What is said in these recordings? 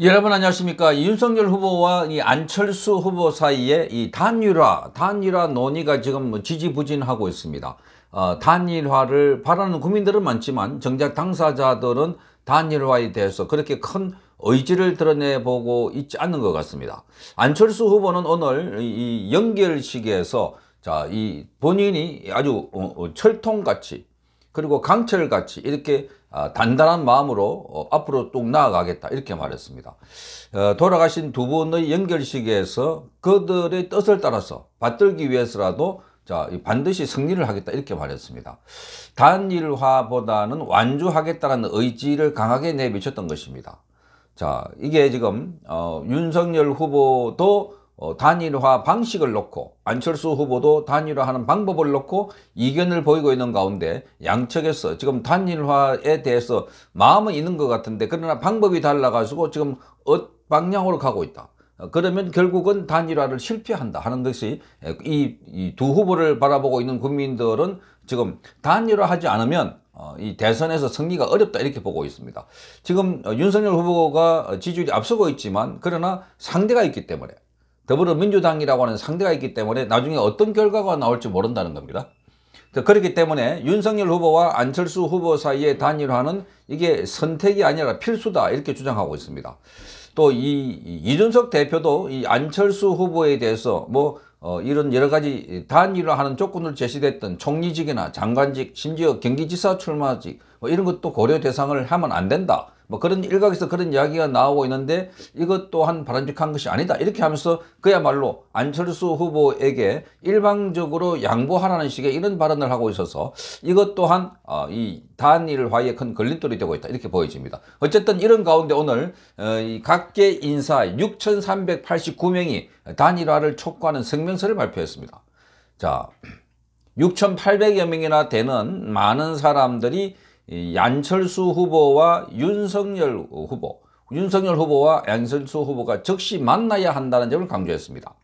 여러분 안녕하십니까 윤석열 후보와 이 안철수 후보 사이에 이 단일화 단일화 논의가 지금 뭐 지지부진하고 있습니다 어, 단일화를 바라는 국민들은 많지만 정작 당사자들은 단일화에 대해서 그렇게 큰 의지를 드러내보고 있지 않는 것 같습니다 안철수 후보는 오늘 이 연결식에서 자이 본인이 아주 어, 어, 철통같이 그리고 강철같이 이렇게 아, 단단한 마음으로 어, 앞으로 뚝 나아가겠다 이렇게 말했습니다. 어, 돌아가신 두 분의 연결식에서 그들의 뜻을 따라서 받들기 위해서라도 반드시 승리를 하겠다 이렇게 말했습니다. 단일화보다는 완주하겠다는 의지를 강하게 내비쳤던 것입니다. 자, 이게 지금 어, 윤석열 후보도 어, 단일화 방식을 놓고 안철수 후보도 단일화하는 방법을 놓고 이견을 보이고 있는 가운데 양측에서 지금 단일화에 대해서 마음은 있는 것 같은데 그러나 방법이 달라가지고 지금 엇 방향으로 가고 있다. 어, 그러면 결국은 단일화를 실패한다 하는 것이 이 두 후보를 바라보고 있는 국민들은 지금 단일화하지 않으면 어, 이 대선에서 승리가 어렵다 이렇게 보고 있습니다. 지금 윤석열 후보가 지지율이 앞서고 있지만 그러나 상대가 있기 때문에 더불어민주당이라고 하는 상대가 있기 때문에 나중에 어떤 결과가 나올지 모른다는 겁니다. 그렇기 때문에 윤석열 후보와 안철수 후보 사이의 단일화는 이게 선택이 아니라 필수다 이렇게 주장하고 있습니다. 또 이 이준석 대표도 이 안철수 후보에 대해서 뭐 어, 이런 여러 가지 단일화하는 조건을 제시됐던 총리직이나 장관직 심지어 경기지사 출마직 뭐 이런 것도 고려 대상을 하면 안 된다. 뭐 그런 일각에서 그런 이야기가 나오고 있는데 이것 또한 바람직한 것이 아니다. 이렇게 하면서 그야말로 안철수 후보에게 일방적으로 양보하라는 식의 이런 발언을 하고 있어서 이것 또한 어, 이단일화의큰 걸림돌이 되고 있다. 이렇게 보여집니다. 어쨌든 이런 가운데 오늘 어, 이 각계 인사 6,389명이 단일화를 촉구하는 성명서를 발표했습니다. 자, 6,800여 명이나 되는 많은 사람들이 얀철수 후보와 윤석열 후보, 윤석열 후보와 얀철수 후보가 즉시 만나야 한다는 점을 강조했습니다.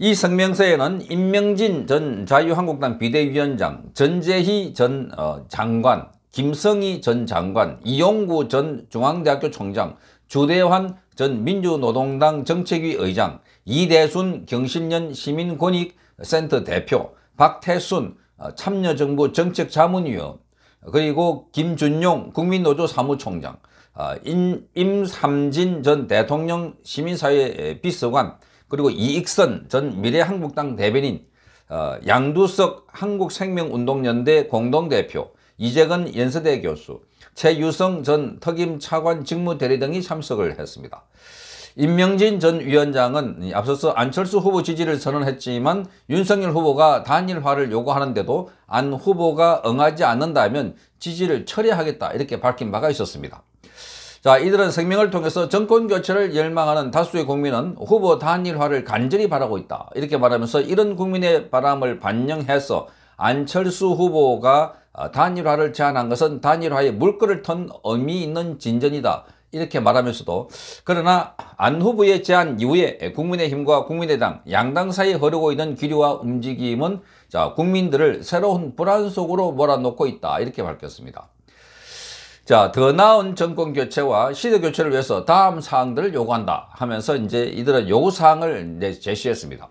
이 성명서에는 임명진 전 자유한국당 비대위원장, 전재희 전 어, 장관, 김성희 전 장관, 이용구 전 중앙대학교 총장, 주대환 전 민주노동당 정책위 의장, 이대순 경실련 시민권익센터 대표, 박태순 어, 참여정부 정책자문위원, 그리고 김준용 국민노조 사무총장, 아, 임, 임삼진 전 대통령 시민사회 비서관, 그리고 이익선 전 미래한국당 대변인, 어, 양두석 한국생명운동연대 공동대표, 이재근 연세대 교수, 최유성 전 특임차관 직무대리 등이 참석을 했습니다. 임명진 전 위원장은 앞서서 안철수 후보 지지를 선언했지만 윤석열 후보가 단일화를 요구하는데도 안 후보가 응하지 않는다면 지지를 철회하겠다 이렇게 밝힌 바가 있었습니다. 자 이들은 성명을 통해서 정권 교체를 열망하는 다수의 국민은 후보 단일화를 간절히 바라고 있다 이렇게 말하면서 이런 국민의 바람을 반영해서 안철수 후보가 단일화를 제안한 것은 단일화의 물꼬를 턴 의미 있는 진전이다 이렇게 말하면서도 그러나 안 후보의 제안 이후에 국민의힘과 국민의당 양당 사이 에 흐르고 있는 기류와 움직임은 자 국민들을 새로운 불안 속으로 몰아넣고 있다 이렇게 밝혔습니다. 자, 더 나은 정권 교체와 시대 교체를 위해서 다음 사항들을 요구한다 하면서 이제 이들은 요구 사항을 제시했습니다.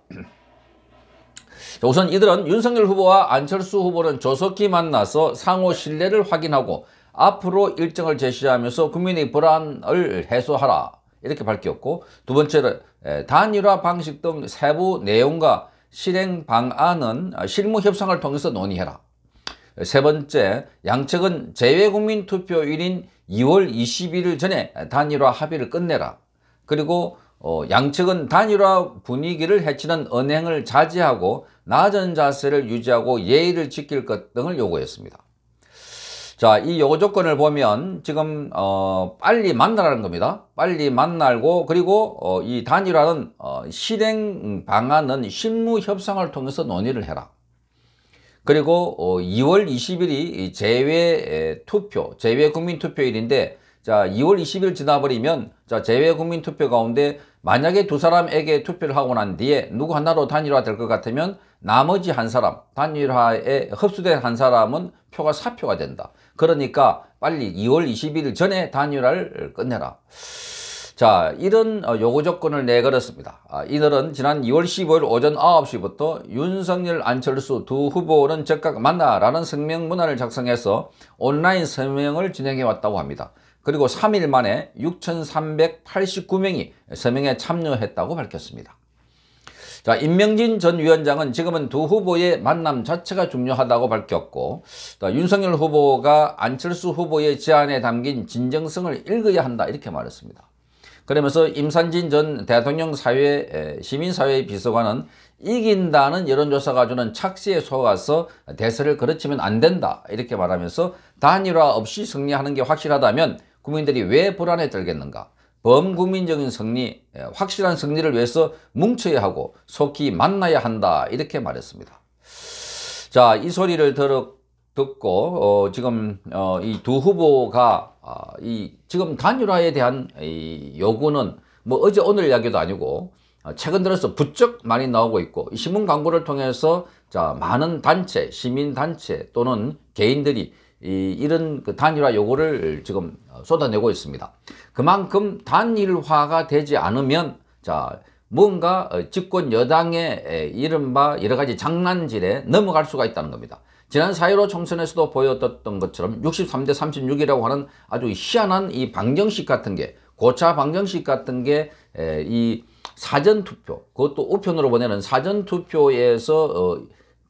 우선 이들은 윤석열 후보와 안철수 후보는 조속히 만나서 상호 신뢰를 확인하고 앞으로 일정을 제시하면서 국민의 불안을 해소하라 이렇게 밝혔고 두번째로 단일화 방식 등 세부 내용과 실행 방안은 실무 협상을 통해서 논의해라 세 번째 양측은 재외국민 투표일인 2월 21일 전에 단일화 합의를 끝내라 그리고 어, 양측은 단일화 분위기를 해치는 언행을 자제하고 낮은 자세를 유지하고 예의를 지킬 것 등을 요구했습니다. 자, 이 요구 조건을 보면 지금 어, 빨리 만나라는 겁니다. 빨리 만나고 그리고 어, 이 단일화는 어, 실행 방안은 실무 협상을 통해서 논의를 해라. 그리고 어, 2월 20일이 제외 투표, 제외 국민 투표일인데 자, 2월 20일 지나버리면 자, 제외 국민 투표 가운데 만약에 두 사람에게 투표를 하고 난 뒤에 누구 하나로 단일화 될 것 같으면 나머지 한 사람, 단일화에 흡수된 한 사람은 표가 사표가 된다. 그러니까 빨리 2월 21일 전에 단일화를 끝내라. 자, 이런 어, 요구 조건을 내걸었습니다. 아, 이들은 지난 2월 15일 오전 9시부터 윤석열, 안철수 두 후보는 즉각 만나라는 성명문화를 작성해서 온라인 서명을 진행해 왔다고 합니다. 그리고 3일 만에 6,389명이 서명에 참여했다고 밝혔습니다. 자, 임명진 전 위원장은 지금은 두 후보의 만남 자체가 중요하다고 밝혔고 윤석열 후보가 안철수 후보의 제안에 담긴 진정성을 읽어야 한다 이렇게 말했습니다. 그러면서 임산진 전 대통령 사회 시민사회 비서관은 이긴다는 여론조사가 주는 착시에 속아서 대세를 그르치면 안 된다 이렇게 말하면서 단일화 없이 승리하는 게 확실하다면 국민들이 왜 불안에 떨겠는가? 범국민적인 승리, 예, 확실한 승리를 위해서 뭉쳐야 하고 속히 만나야 한다 이렇게 말했습니다. 자, 이 소리를 들어 듣고 어, 지금 어, 이두 후보가 어, 이 지금 단일화에 대한 이 요구는 뭐 어제 오늘 이야기도 아니고 아, 최근 들어서 부쩍 많이 나오고 있고 신문 광고를 통해서 자 많은 단체, 시민 단체 또는 개인들이 이, 런그 단일화 요구를 지금 쏟아내고 있습니다. 그만큼 단일화가 되지 않으면 자 뭔가 어, 집권 여당의 이른바 여러 가지 장난질에 넘어갈 수가 있다는 겁니다. 지난 4.15 총선에서도 보였던 것처럼 63대 36이라고 하는 아주 희한한 이 방정식 같은 게 고차 방정식 같은 게 이 사전투표 그것도 우편으로 보내는 사전투표에서 어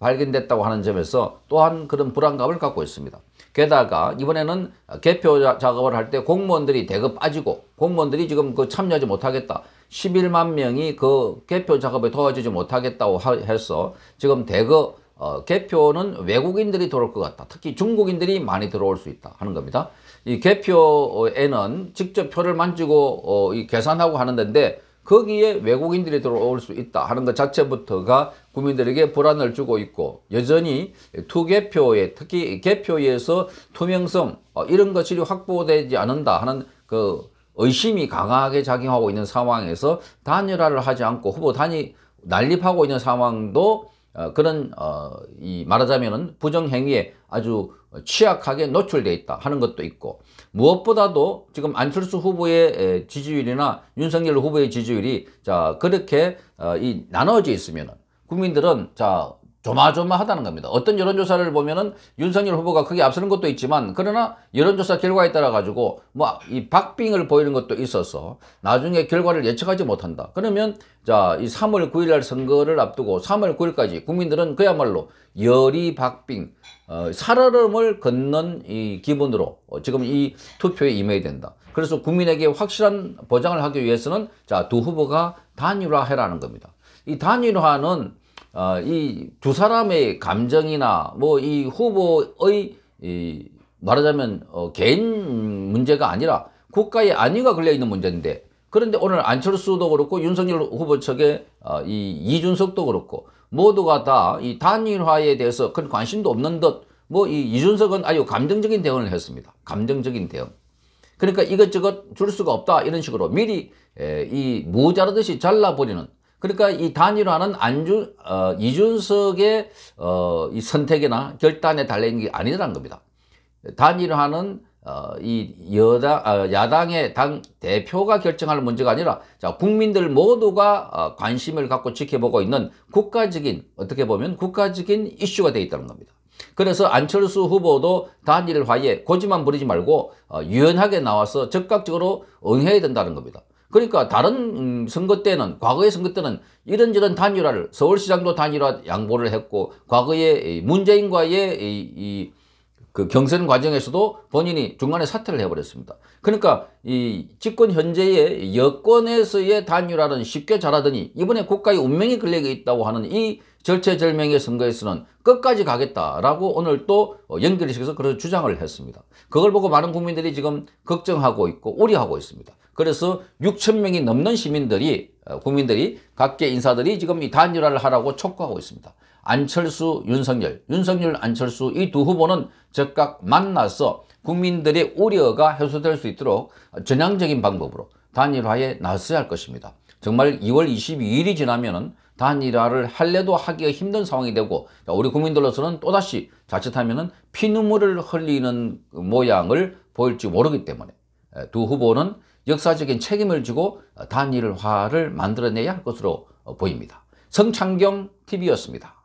발견됐다고 하는 점에서 또한 그런 불안감을 갖고 있습니다. 게다가 이번에는 개표 작업을 할 때 공무원들이 대거 빠지고 공무원들이 지금 그 참여하지 못하겠다. 11만 명이 그 개표 작업에 도와주지 못하겠다고 해서 지금 대거 어, 개표는 외국인들이 들어올 것 같다. 특히 중국인들이 많이 들어올 수 있다 하는 겁니다. 이 개표에는 직접 표를 만지고 어, 이 계산하고 하는 데데 거기에 외국인들이 들어올 수 있다 하는 것 자체부터가 국민들에게 불안을 주고 있고 여전히 투개표에 특히 개표에서 투명성 어, 이런 것이 확보되지 않는다 하는 그 의심이 강하게 작용하고 있는 상황에서 단일화를 하지 않고 후보 단위 난립하고 있는 상황도 어, 그런 어, 이 말하자면은 부정 행위에 아주 어, 취약하게 노출돼 있다 하는 것도 있고 무엇보다도 지금 안철수 후보의 지지율이나 윤석열 후보의 지지율이 자 그렇게 어, 이 나눠져 있으면 국민들은 자 조마조마하다는 겁니다. 어떤 여론조사를 보면은 윤석열 후보가 크게 앞서는 것도 있지만 그러나 여론조사 결과에 따라 가지고 뭐 이 박빙을 보이는 것도 있어서 나중에 결과를 예측하지 못한다. 그러면 자이 3월 9일 날 선거를 앞두고 3월 9일까지 국민들은 그야말로 열이 박빙 어, 살얼음을 걷는 이 기본으로 어, 지금 이 투표에 임해야 된다. 그래서 국민에게 확실한 보장을 하기 위해서는 자두 후보가 단일화해라는 겁니다. 이 단일화는 어, 이 두 사람의 감정이나 뭐 이 후보의 이 말하자면 어, 개인 문제가 아니라 국가의 안위가 걸려 있는 문제인데 그런데 오늘 안철수도 그렇고 윤석열 후보 측의 어, 이 이준석도 그렇고 모두가 다 이 단일화에 대해서 큰 관심도 없는 듯 뭐 이 이준석은 아주 감정적인 대응을 했습니다. 감정적인 대응. 그러니까 이것저것 줄 수가 없다 이런 식으로 미리 이 모자르듯이 잘라버리는 그러니까 이 단일화는 안주, 어, 이준석의 어, 이 선택이나 결단에 달린 게 아니라는 겁니다. 단일화는 어, 이 여당, 어, 야당의 당 대표가 결정할 문제가 아니라 자, 국민들 모두가 어, 관심을 갖고 지켜보고 있는 국가적인, 어떻게 보면 국가적인 이슈가 돼 있다는 겁니다. 그래서 안철수 후보도 단일화에 고지만 부리지 말고 어, 유연하게 나와서 적극적으로 응해야 된다는 겁니다. 그러니까 다른 음, 선거 때는 과거의 선거 때는 이런저런 단일화를 서울시장도 단일화 양보를 했고 과거에 문재인과의 이, 이그 경선 과정에서도 본인이 중간에 사퇴를 해버렸습니다. 그러니까 이 집권 현재의 여권에서의 단일화는 쉽게 잘하더니 이번에 국가의 운명이 걸리게 있다고 하는 이 절체절명의 선거에서는 끝까지 가겠다라고 오늘 또 연결시켜서 그런 주장을 했습니다. 그걸 보고 많은 국민들이 지금 걱정하고 있고 우려하고 있습니다. 그래서 6천 명이 넘는 시민들이 국민들이 각계 인사들이 지금 이 단일화를 하라고 촉구하고 있습니다. 안철수, 윤석열, 윤석열, 안철수 이 두 후보는 즉각 만나서 국민들의 우려가 해소될 수 있도록 전향적인 방법으로 단일화에 나서야 할 것입니다. 정말 2월 22일이 지나면 단일화를 할래도 하기가 힘든 상황이 되고 우리 국민들로서는 또다시 자칫하면 피눈물을 흘리는 모양을 보일지 모르기 때문에 두 후보는 역사적인 책임을 지고 단일화를 만들어내야 할 것으로 보입니다. 성창경 TV였습니다.